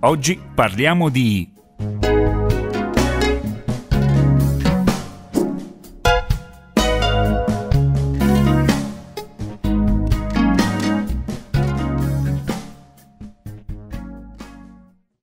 Oggi parliamo di...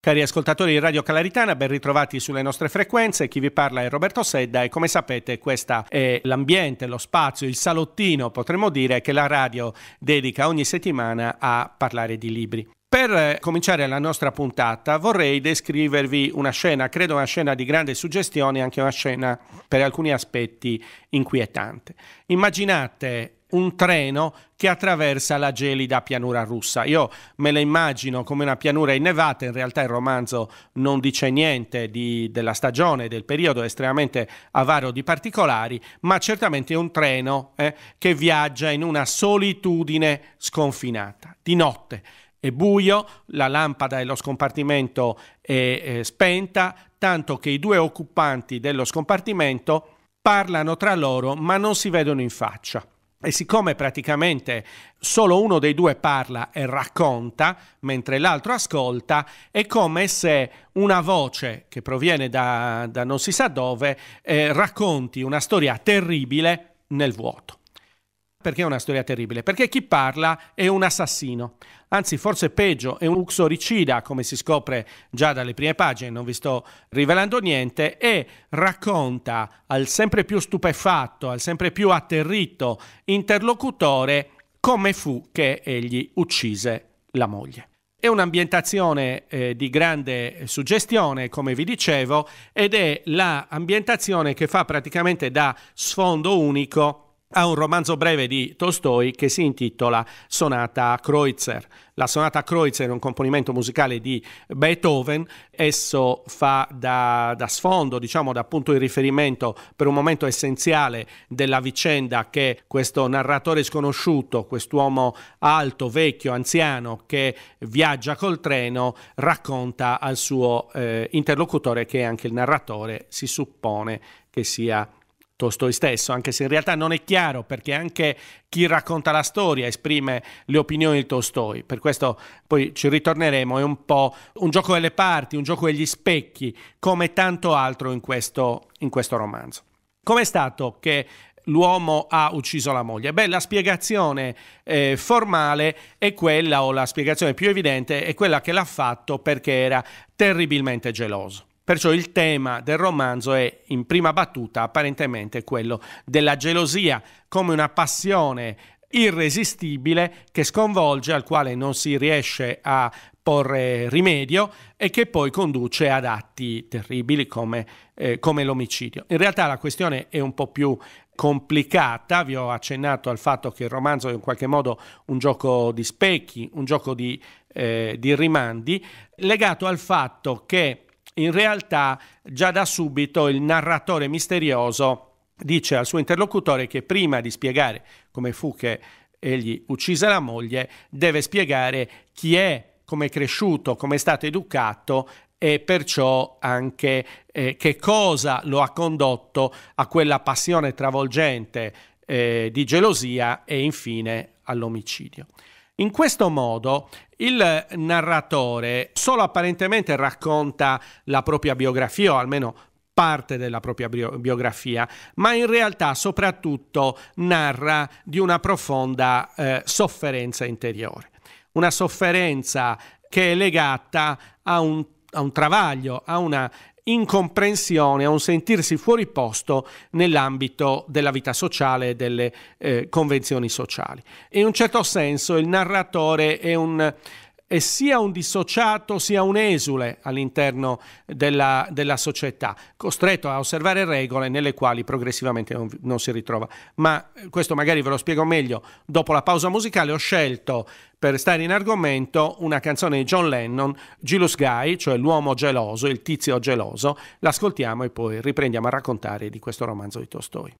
Cari ascoltatori di Radio Calaritana, ben ritrovati sulle nostre frequenze. Chi vi parla è Roberto Sedda e come sapete questo è l'ambiente, lo spazio, il salottino, potremmo dire, che la radio dedica ogni settimana a parlare di libri. Per eh, cominciare la nostra puntata vorrei descrivervi una scena, credo una scena di grande suggestione, anche una scena per alcuni aspetti inquietante. Immaginate un treno che attraversa la gelida pianura russa. Io me la immagino come una pianura innevata, in realtà il romanzo non dice niente di, della stagione, del periodo, è estremamente avaro di particolari, ma certamente è un treno eh, che viaggia in una solitudine sconfinata, di notte è buio, la lampada dello scompartimento è eh, spenta, tanto che i due occupanti dello scompartimento parlano tra loro ma non si vedono in faccia. E siccome praticamente solo uno dei due parla e racconta, mentre l'altro ascolta, è come se una voce che proviene da, da non si sa dove eh, racconti una storia terribile nel vuoto. Perché è una storia terribile? Perché chi parla è un assassino anzi forse peggio, è un uxoricida, come si scopre già dalle prime pagine, non vi sto rivelando niente, e racconta al sempre più stupefatto, al sempre più atterrito interlocutore come fu che egli uccise la moglie. È un'ambientazione eh, di grande suggestione, come vi dicevo, ed è l'ambientazione la che fa praticamente da sfondo unico a un romanzo breve di Tolstoi che si intitola Sonata Kreutzer. La sonata Kreutzer è un componimento musicale di Beethoven, esso fa da, da sfondo, diciamo da punto di riferimento per un momento essenziale della vicenda che questo narratore sconosciuto, quest'uomo alto, vecchio, anziano che viaggia col treno, racconta al suo eh, interlocutore che è anche il narratore, si suppone che sia Tolstoi stesso, anche se in realtà non è chiaro perché anche chi racconta la storia esprime le opinioni di Tolstoi. Per questo poi ci ritorneremo, è un po' un gioco delle parti, un gioco degli specchi, come tanto altro in questo, in questo romanzo. Com'è stato che l'uomo ha ucciso la moglie? Beh, la spiegazione eh, formale è quella, o la spiegazione più evidente, è quella che l'ha fatto perché era terribilmente geloso. Perciò il tema del romanzo è in prima battuta apparentemente quello della gelosia come una passione irresistibile che sconvolge, al quale non si riesce a porre rimedio e che poi conduce ad atti terribili come, eh, come l'omicidio. In realtà la questione è un po' più complicata, vi ho accennato al fatto che il romanzo è in qualche modo un gioco di specchi, un gioco di, eh, di rimandi, legato al fatto che in realtà già da subito il narratore misterioso dice al suo interlocutore che prima di spiegare come fu che egli uccise la moglie, deve spiegare chi è, come è cresciuto, come è stato educato e perciò anche eh, che cosa lo ha condotto a quella passione travolgente eh, di gelosia e infine all'omicidio. In questo modo il narratore solo apparentemente racconta la propria biografia, o almeno parte della propria biografia, ma in realtà soprattutto narra di una profonda eh, sofferenza interiore, una sofferenza che è legata a un, a un travaglio, a una incomprensione, a un sentirsi fuori posto nell'ambito della vita sociale e delle eh, convenzioni sociali. In un certo senso il narratore è un è sia un dissociato sia un esule all'interno della, della, società, costretto a osservare regole nelle quali progressivamente non, non si ritrova. Ma eh, questo magari ve lo spiego meglio dopo la pausa musicale. Ho scelto per stare in argomento una canzone di John Lennon, Gilus Guy, cioè l'uomo geloso, il tizio geloso. L'ascoltiamo e poi riprendiamo a raccontare di questo romanzo di Tolstoi.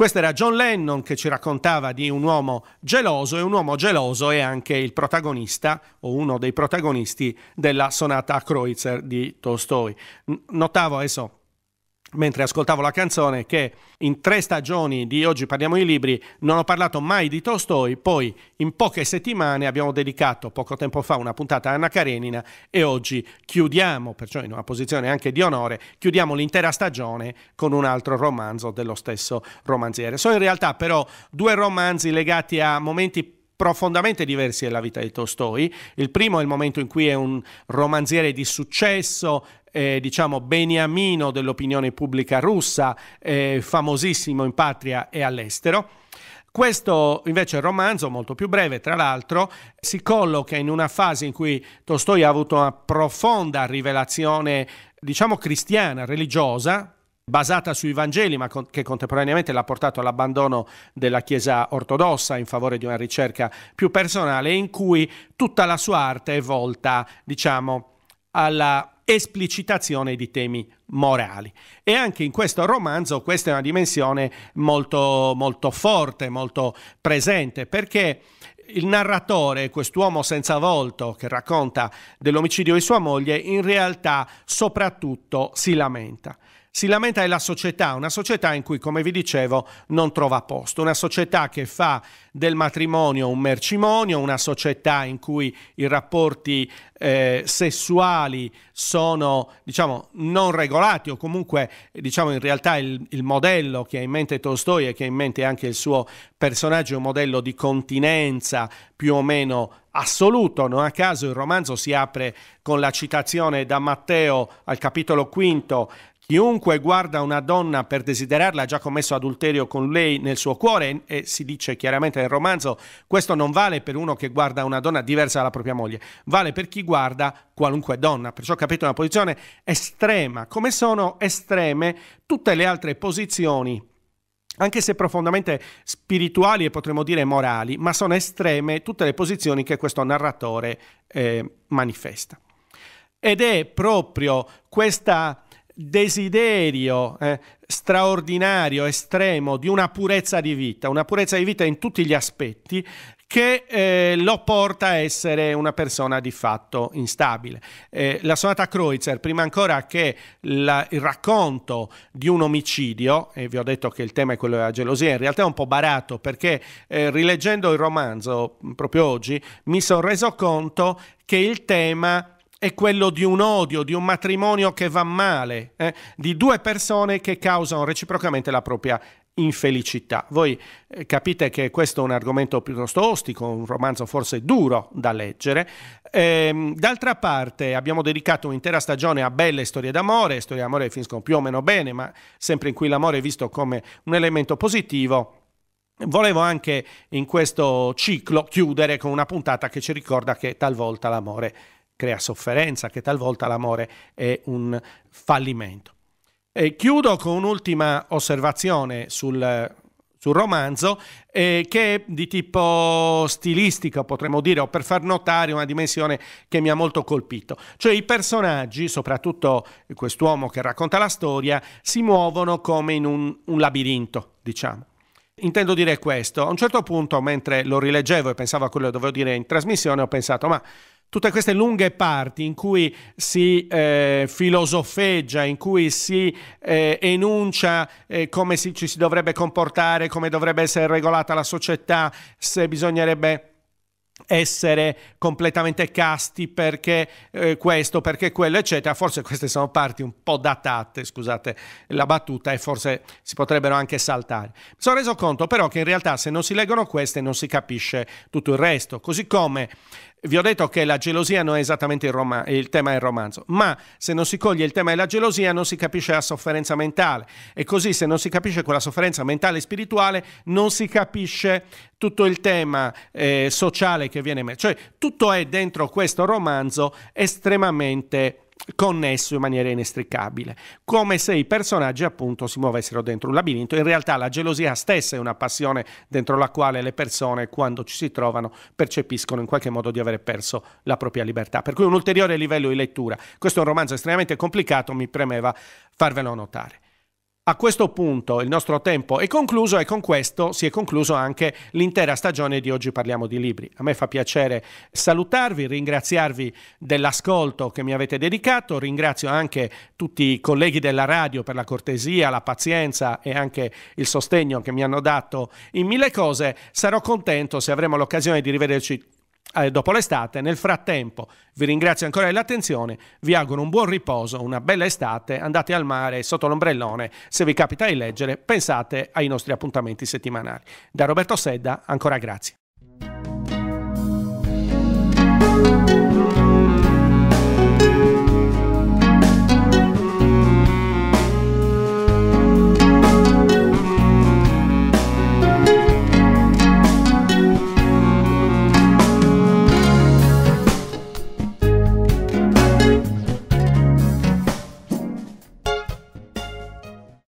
Questo era John Lennon che ci raccontava di un uomo geloso e un uomo geloso è anche il protagonista o uno dei protagonisti della sonata a Kreutzer di Tolstoi. Notavo adesso mentre ascoltavo la canzone che in tre stagioni di Oggi parliamo di libri non ho parlato mai di Tolstoi, poi in poche settimane abbiamo dedicato poco tempo fa una puntata a Anna Karenina e oggi chiudiamo, perciò in una posizione anche di onore, chiudiamo l'intera stagione con un altro romanzo dello stesso romanziere. Sono in realtà però due romanzi legati a momenti profondamente diversi della vita di Tolstoi. Il primo è il momento in cui è un romanziere di successo, eh, diciamo beniamino dell'opinione pubblica russa, eh, famosissimo in patria e all'estero. Questo invece romanzo, molto più breve tra l'altro, si colloca in una fase in cui Tolstoi ha avuto una profonda rivelazione, diciamo cristiana, religiosa, basata sui Vangeli, ma con, che contemporaneamente l'ha portato all'abbandono della Chiesa ortodossa in favore di una ricerca più personale, in cui tutta la sua arte è volta, diciamo, alla esplicitazione di temi morali. E anche in questo romanzo questa è una dimensione molto, molto forte, molto presente, perché il narratore, quest'uomo senza volto che racconta dell'omicidio di sua moglie, in realtà soprattutto si lamenta si lamenta è la società, una società in cui, come vi dicevo, non trova posto, una società che fa del matrimonio un mercimonio, una società in cui i rapporti eh, sessuali sono, diciamo, non regolati o comunque, diciamo, in realtà il, il modello che ha in mente Tolstoi e che ha in mente anche il suo personaggio è un modello di continenza più o meno assoluto. Non a caso il romanzo si apre con la citazione da Matteo al capitolo quinto Chiunque guarda una donna per desiderarla ha già commesso adulterio con lei nel suo cuore e, si dice chiaramente nel romanzo questo non vale per uno che guarda una donna diversa dalla propria moglie, vale per chi guarda qualunque donna. Perciò capite una posizione estrema, come sono estreme tutte le altre posizioni anche se profondamente spirituali e potremmo dire morali, ma sono estreme tutte le posizioni che questo narratore eh, manifesta. Ed è proprio questa desiderio eh, straordinario, estremo di una purezza di vita, una purezza di vita in tutti gli aspetti che eh, lo porta a essere una persona di fatto instabile. Eh, la sonata Kreutzer, prima ancora che la, il racconto di un omicidio, e vi ho detto che il tema è quello della gelosia, in realtà è un po' barato perché eh, rileggendo il romanzo proprio oggi mi sono reso conto che il tema è quello di un odio, di un matrimonio che va male, eh? di due persone che causano reciprocamente la propria infelicità. Voi eh, capite che questo è un argomento piuttosto ostico, un romanzo forse duro da leggere. Ehm, d'altra parte abbiamo dedicato un'intera stagione a belle storie d'amore, storie d'amore che finiscono più o meno bene, ma sempre in cui l'amore è visto come un elemento positivo. Volevo anche in questo ciclo chiudere con una puntata che ci ricorda che talvolta l'amore crea sofferenza, che talvolta l'amore è un fallimento. E chiudo con un'ultima osservazione sul, sul romanzo eh, che è di tipo stilistico potremmo dire o per far notare una dimensione che mi ha molto colpito cioè i personaggi soprattutto quest'uomo che racconta la storia si muovono come in un, un labirinto diciamo Intendo dire questo, a un certo punto mentre lo rileggevo e pensavo a quello che dovevo dire in trasmissione ho pensato ma tutte queste lunghe parti in cui si eh, filosofeggia, in cui si eh, enuncia eh, come si, ci si dovrebbe comportare, come dovrebbe essere regolata la società, se bisognerebbe essere completamente casti perché eh, questo, perché quello, eccetera. Forse queste sono parti un po' datate, scusate la battuta, e forse si potrebbero anche saltare. Mi sono reso conto però che in realtà se non si leggono queste non si capisce tutto il resto, così come vi ho detto che la gelosia non è esattamente il, rom- il, tema del romanzo, ma se non si coglie il tema della gelosia non si capisce la sofferenza mentale e così se non si capisce quella sofferenza mentale e spirituale non si capisce tutto il tema eh, sociale che viene messo. Cioè tutto è dentro questo romanzo estremamente connesso in maniera inestricabile, come se i personaggi appunto si muovessero dentro un labirinto. In realtà la gelosia stessa è una passione dentro la quale le persone quando ci si trovano percepiscono in qualche modo di aver perso la propria libertà. Per cui un ulteriore livello di lettura. Questo è un romanzo estremamente complicato, mi premeva farvelo notare. A questo punto il nostro tempo è concluso e con questo si è concluso anche l'intera stagione di Oggi Parliamo di Libri. A me fa piacere salutarvi, ringraziarvi dell'ascolto che mi avete dedicato, ringrazio anche tutti i colleghi della radio per la cortesia, la pazienza e anche il sostegno che mi hanno dato in mille cose. Sarò contento se avremo l'occasione di rivederci eh, dopo l'estate. Nel frattempo vi ringrazio ancora dell'attenzione, vi auguro un buon riposo, una bella estate, andate al mare sotto l'ombrellone, se vi capita di leggere pensate ai nostri appuntamenti settimanali. Da Roberto Sedda ancora grazie.